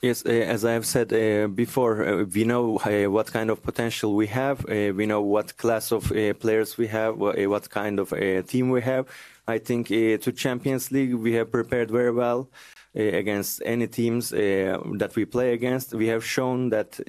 Yes, uh, as I have said uh, before, uh, we know uh, what kind of potential we have. Uh, we know what class of uh, players we have, what kind of team we have. I think to Champions League we have prepared very well against any teams that we play against. We have shown that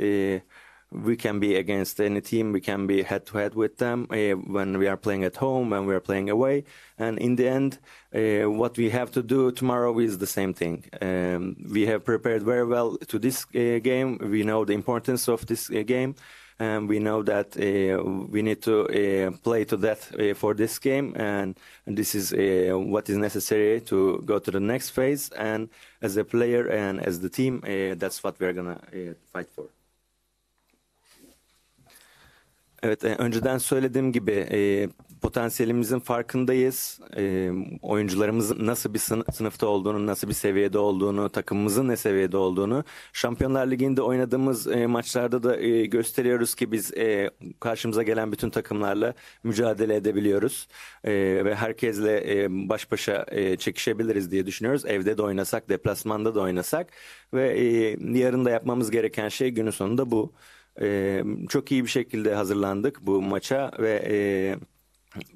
we can be against any team. We can be head to head with them uh, when we are playing at home, when we are playing away. And in the end, uh, what we have to do tomorrow is the same thing. Um, we have prepared very well to this uh, game. We know the importance of this game. And we know that we need to play to death for this game, and this is what is necessary to go to the next phase. And as a player and as the team, that's what we're gonna fight for. Evet, e, önceden söylediğim gibi e, potansiyelimizin farkındayız. E, oyuncularımızın nasıl bir sınıfta olduğunu, nasıl bir seviyede olduğunu, takımımızın ne seviyede olduğunu. Şampiyonlar Ligi'nde oynadığımız e, maçlarda da e, gösteriyoruz ki biz e, karşımıza gelen bütün takımlarla mücadele edebiliyoruz. E, ve herkesle e, baş başa e, çekişebiliriz diye düşünüyoruz. Evde de oynasak, deplasmanda da oynasak. Ve e, yarın da yapmamız gereken şey günün sonunda bu çok iyi bir şekilde hazırlandık bu maça ve e,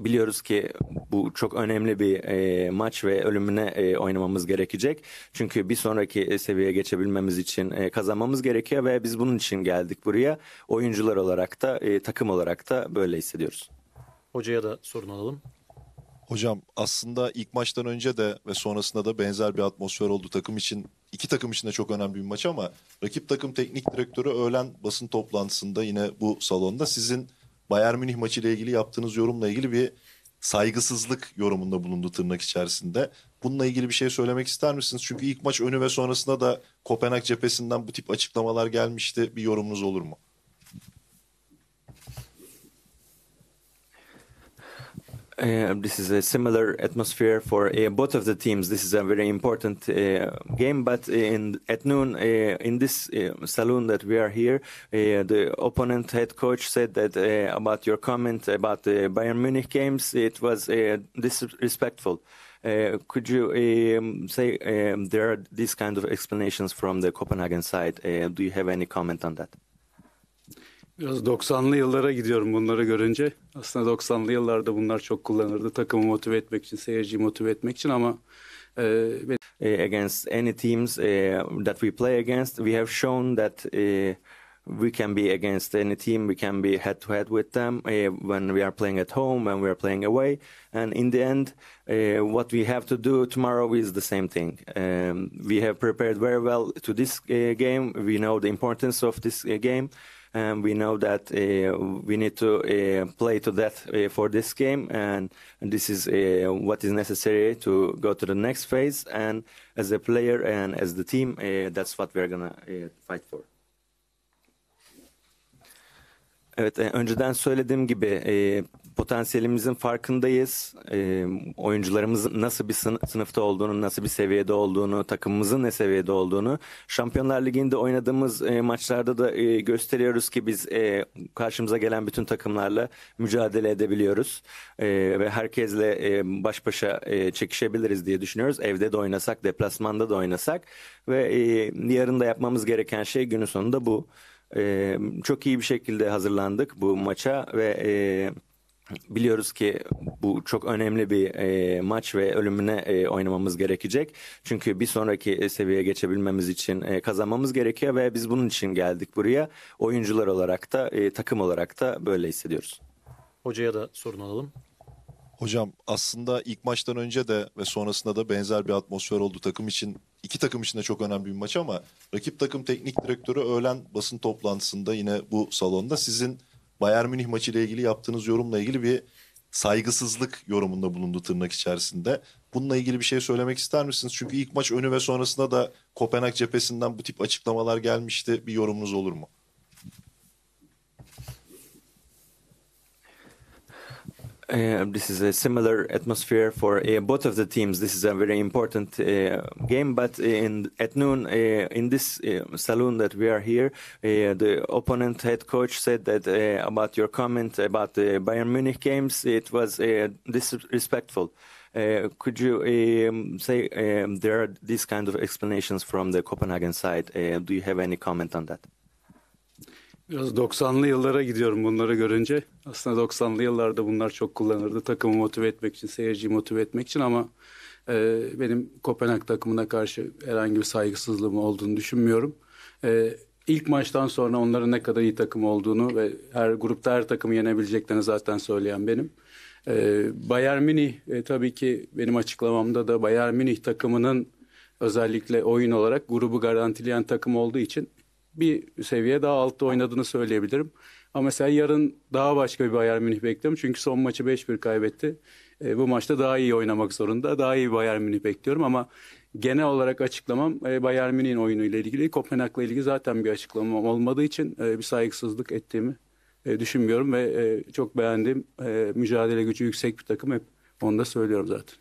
biliyoruz ki bu çok önemli bir e, maç ve ölümüne e, oynamamız gerekecek. Çünkü bir sonraki seviyeye geçebilmemiz için e, kazanmamız gerekiyor ve biz bunun için geldik buraya. Oyuncular olarak da e, takım olarak da böyle hissediyoruz. Hocaya da sorun alalım. Hocam aslında ilk maçtan önce de ve sonrasında da benzer bir atmosfer oldu. Takım için iki takım için de çok önemli bir maç ama rakip takım teknik direktörü öğlen basın toplantısında yine bu salonda sizin Bayern Münih maçı ile ilgili yaptığınız yorumla ilgili bir saygısızlık yorumunda bulundu tırnak içerisinde. Bununla ilgili bir şey söylemek ister misiniz? Çünkü ilk maç önü ve sonrasında da Kopenhag cephesinden bu tip açıklamalar gelmişti. Bir yorumunuz olur mu? Uh, this is a similar atmosphere for uh, both of the teams. This is a very important uh, game, but uh, in, at noon uh, in this saloon that we are here, the opponent head coach said that about your comment about the Bayern Munich games, it was disrespectful. could you um, say um, there are these kind of explanations from the Copenhagen side? do you have any comment on that? Biraz 90'lı yıllara gidiyorum bunları görünce. Aslında 90'lı yıllarda bunlar çok kullanırdı. Takımı motive etmek için, seyirciyi motive etmek için ama e, ben... Eh, against any teams uh, that we play against, we have shown that uh, we can be against any team. We can be head to head with them uh, when we are playing at home, when we are playing away. And in the end, uh, what we have to do tomorrow is the same thing. Um, we have prepared very well to this uh, game. We know the importance of this game. and we know that uh, we need to uh, play to death uh, for this game, and this is what is necessary to go to the next phase. And as a player and as the team, that's what we're gonna fight for. Evet, önceden söylediğim gibi potansiyelimizin farkındayız. E, ee, oyuncularımızın nasıl bir sınıfta olduğunu, nasıl bir seviyede olduğunu, takımımızın ne seviyede olduğunu Şampiyonlar Ligi'nde oynadığımız e, maçlarda da e, gösteriyoruz ki biz e, karşımıza gelen bütün takımlarla mücadele edebiliyoruz. E, ve herkesle e, baş başa e, çekişebiliriz diye düşünüyoruz. Evde de oynasak, deplasmanda da oynasak ve e, yarın da yapmamız gereken şey günün sonunda bu. E, çok iyi bir şekilde hazırlandık bu maça ve e, Biliyoruz ki bu çok önemli bir e, maç ve ölümüne e, oynamamız gerekecek. Çünkü bir sonraki e, seviyeye geçebilmemiz için e, kazanmamız gerekiyor ve biz bunun için geldik buraya. Oyuncular olarak da e, takım olarak da böyle hissediyoruz. Hocaya da sorun alalım. Hocam aslında ilk maçtan önce de ve sonrasında da benzer bir atmosfer oldu takım için. iki takım için de çok önemli bir maç ama rakip takım teknik direktörü öğlen basın toplantısında yine bu salonda sizin Bayern Münih maçı ile ilgili yaptığınız yorumla ilgili bir saygısızlık yorumunda bulundu tırnak içerisinde. Bununla ilgili bir şey söylemek ister misiniz? Çünkü ilk maç önü ve sonrasında da Kopenhag cephesinden bu tip açıklamalar gelmişti. Bir yorumunuz olur mu? Uh, this is a similar atmosphere for uh, both of the teams. This is a very important uh, game, but uh, in, at noon uh, in this saloon that we are here, the opponent head coach said that about your comment about the Bayern Munich games, it was disrespectful. could you um, say um, there are these kind of explanations from the Copenhagen side? do you have any comment on that? Biraz 90'lı yıllara gidiyorum bunları görünce. Aslında 90'lı yıllarda bunlar çok kullanırdı. Takımı motive etmek için, seyirciyi motive etmek için ama e, benim Kopenhag takımına karşı herhangi bir saygısızlığım olduğunu düşünmüyorum. E, ilk maçtan sonra onların ne kadar iyi takım olduğunu ve her grupta her takımı yenebileceklerini zaten söyleyen benim. E, Bayern Münih e, tabii ki benim açıklamamda da Bayern Münih takımının özellikle oyun olarak grubu garantileyen takım olduğu için bir seviye daha altta oynadığını söyleyebilirim. Ama mesela yarın daha başka bir Bayern Münih bekliyorum. Çünkü son maçı 5-1 kaybetti. E, bu maçta daha iyi oynamak zorunda. Daha iyi Bayern Münih bekliyorum ama genel olarak açıklamam e, Bayern Münih'in oyunuyla ile ilgili. Kopenhag'la ilgili zaten bir açıklamam olmadığı için e, bir saygısızlık ettiğimi e, düşünmüyorum ve e, çok beğendiğim e, mücadele gücü yüksek bir takım hep onu da söylüyorum zaten.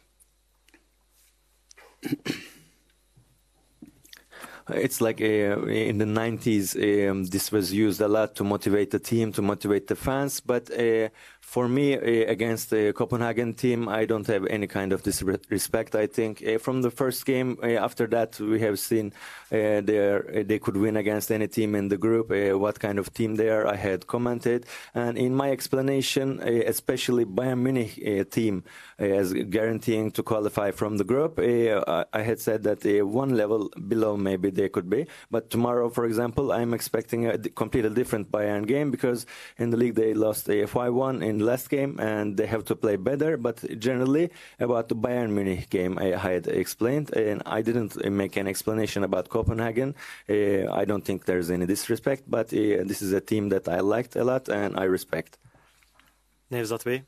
it's like uh, in the 90s um, this was used a lot to motivate the team to motivate the fans but uh, for me eh, against the Copenhagen team, I don't have any kind of disrespect. I think eh, from the first game eh, after that, we have seen they could win against any team in the group. what kind of team they are, I had commented, and in my explanation, especially Bayern Munich team as guaranteeing to qualify from the group, I had said that one level below maybe they could be. But tomorrow, for example, I'm expecting a completely different Bayern game because in the league they lost 5-1 in in the last game and they have to play better. But generally, about the Bayern Munich game, I had explained, and I didn't make an explanation about Copenhagen. Uh, I don't think there's any disrespect, but uh, this is a team that I liked a lot and I respect. Nevzat Bey,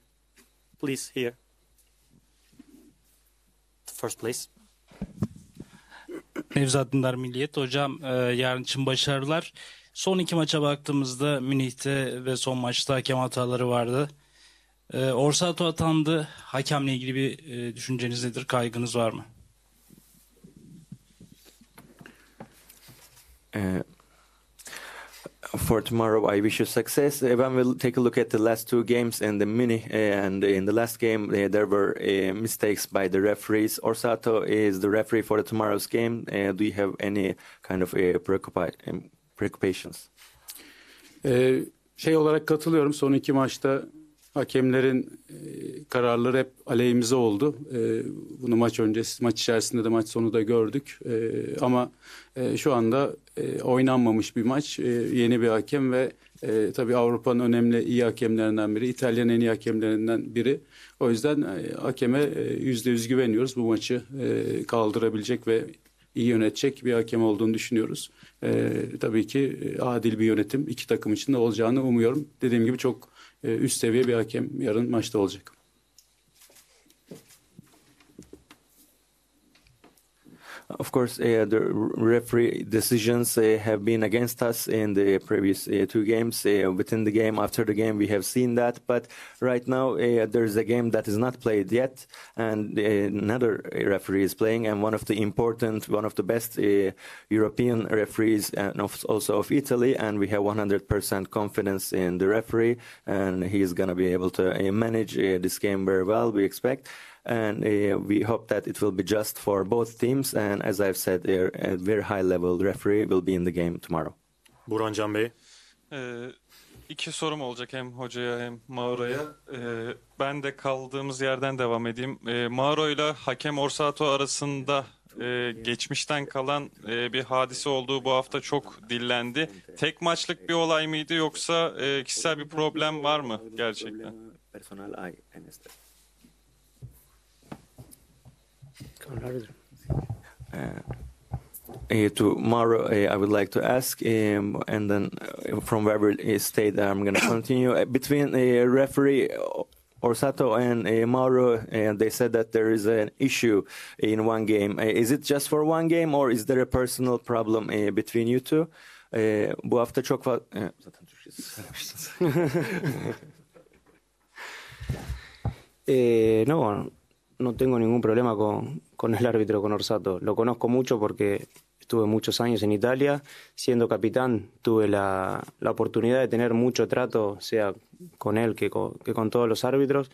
please, here. First place. Nevzat Dindar Milliyet. Hocam e, yarın için başarılar. Son iki maça baktığımızda Münih'te ve son maçta hakem hataları vardı. E, ee, Orsato atandı. Hakemle ilgili bir e, düşünceniz nedir? Kaygınız var mı? Uh, for tomorrow, I wish you success. Ee, when we take a look at the last two games and the mini, eh, and in the last game, eh, there were eh, mistakes by the referees. Orsato is the referee for tomorrow's game. do you have any kind of preoccupations? Ee, şey olarak katılıyorum. Son iki maçta Hakemlerin e, kararları hep aleyhimize oldu. E, bunu maç öncesi, maç içerisinde de maç sonu da gördük. E, ama şu anda oynanmamış bir maç. Yeni bir hakem ve tabii Avrupa'nın önemli iyi hakemlerinden biri. İtalya'nın en iyi hakemlerinden biri. O yüzden hakeme yüzde yüz güveniyoruz. Bu maçı e, kaldırabilecek ve iyi yönetecek bir hakem olduğunu düşünüyoruz. E, tabii ki adil bir yönetim iki takım için de olacağını umuyorum. Dediğim gibi çok ee, üst seviye bir hakem yarın maçta olacak. Of course, uh, the referee decisions uh, have been against us in the previous uh, two games. Uh, within the game, after the game, we have seen that. But right now, uh, there is a game that is not played yet, and uh, another referee is playing, and one of the important, one of the best European referees, and of, also of Italy. And we have 100% confidence in the referee, and he is going to be able to manage this game very well. We expect. and uh, we hope that it will be just for both teams. And as I've said, uh, a very high-level referee will be in the game tomorrow. Burhan Can Bey. Ee, iki sorum olacak hem hocaya hem Mauro'ya. Ee, ben de kaldığımız yerden devam edeyim. Ee, Mauro ile hakem Orsato arasında e, geçmişten kalan e, bir hadise olduğu bu hafta çok dillendi. Tek maçlık bir olay mıydı yoksa e, kişisel bir problem var mı gerçekten? Uh, eh, tomorrow, uh, eh, I would like to ask, um, and then uh, from wherever eh, state I'm going to continue. between uh, referee Orsato and uh, Mauro, and they said that there is an issue in one game. is it just for one game, or is there a personal problem between you two? bu hafta çok zaten Türkçe no, no tengo ningún problema con, con el árbitro, con Orsato. Lo conozco mucho porque estuve muchos años en Italia. Siendo capitán, tuve la, oportunidad de tener mucho trato, sea con él que con, todos los árbitros,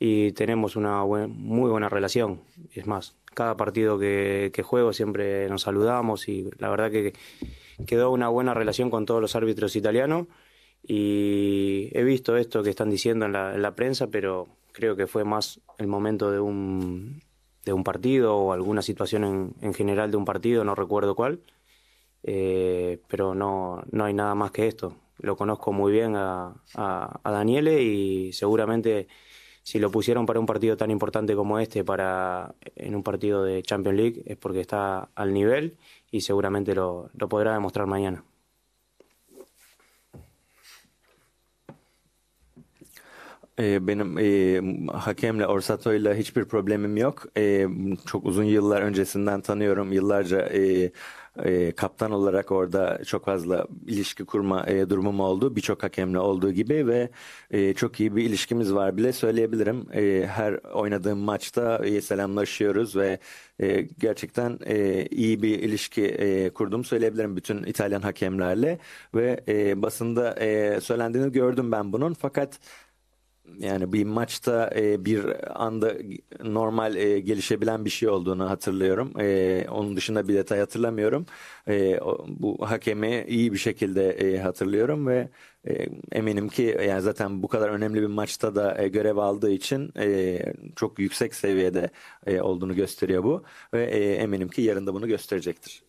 y tenemos una muy buena relación. Es más, cada partido que, juego siempre nos saludamos y la verdad que quedó una buena relación con todos los árbitros italianos. Y he visto esto que están diciendo en la prensa, pero creo que fue más el momento de un de un partido o alguna situación en, en, general de un partido, no recuerdo cuál, eh, pero no, no hay nada más que esto. Lo conozco muy bien a, Daniele y seguramente si lo pusieron para un partido tan importante como este, para en un partido de Champions League, es porque está al nivel y seguramente lo podrá demostrar mañana. Ee, benim e, hakemle, Orsato'yla hiçbir problemim yok. E, çok uzun yıllar öncesinden tanıyorum. Yıllarca e, e, kaptan olarak orada çok fazla ilişki kurma e, durumum oldu. Birçok hakemle olduğu gibi ve e, çok iyi bir ilişkimiz var bile söyleyebilirim. E, her oynadığım maçta e, selamlaşıyoruz ve e, gerçekten e, iyi bir ilişki e, kurduğumu söyleyebilirim bütün İtalyan hakemlerle ve e, basında e, söylendiğini gördüm ben bunun. Fakat yani bir maçta e, bir anda normal e, gelişebilen bir şey olduğunu hatırlıyorum. E, onun dışında bir detay hatırlamıyorum. E, bu hakemi iyi bir şekilde e, hatırlıyorum ve e, eminim ki e, yani zaten bu kadar önemli bir maçta da e, görev aldığı için e, çok yüksek seviyede e, olduğunu gösteriyor bu ve e, eminim ki yarın da bunu gösterecektir.